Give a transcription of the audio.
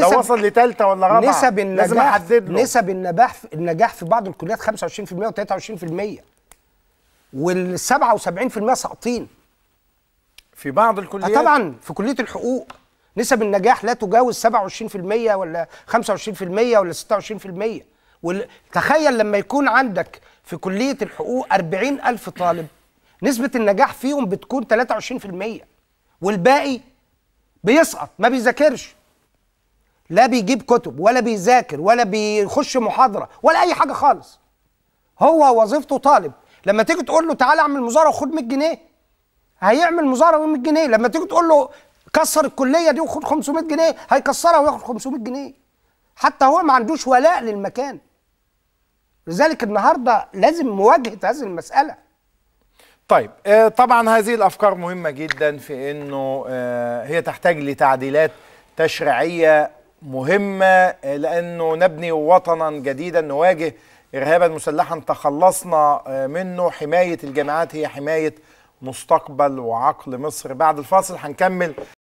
لو وصل لثالثه ولا رابعه نسب النجاح لازم احدد له نسب النجاح النجاح في بعض الكليات 25% و23% وال 77% ساقطين في بعض الكليات آه، طبعا في كليه الحقوق نسب النجاح لا تجاوز 27% ولا 25% ولا 26% وال... تخيل لما يكون عندك في كليه الحقوق 40000 طالب نسبه النجاح فيهم بتكون 23% والباقي بيسقط ما بيذاكرش لا بيجيب كتب ولا بيذاكر ولا بيخش محاضره ولا اي حاجه خالص هو وظيفته طالب لما تيجي تقول له تعالى اعمل مظاهره وخد 100 جنيه هيعمل مظاهره و100 جنيه لما تيجي تقول له كسر الكليه دي وخد 500 جنيه هيكسرها وياخد 500 جنيه حتى هو ما عندوش ولاء للمكان لذلك النهارده لازم مواجهه هذه المساله طيب آه، طبعا هذه الافكار مهمه جدا في انه آه، هي تحتاج لتعديلات تشريعيه مهمة لأنه نبني وطنا جديدا نواجه إرهابا مسلحا تخلصنا آه، منه حماية الجامعات هي حماية مستقبل وعقل مصر بعد الفاصل هنكمل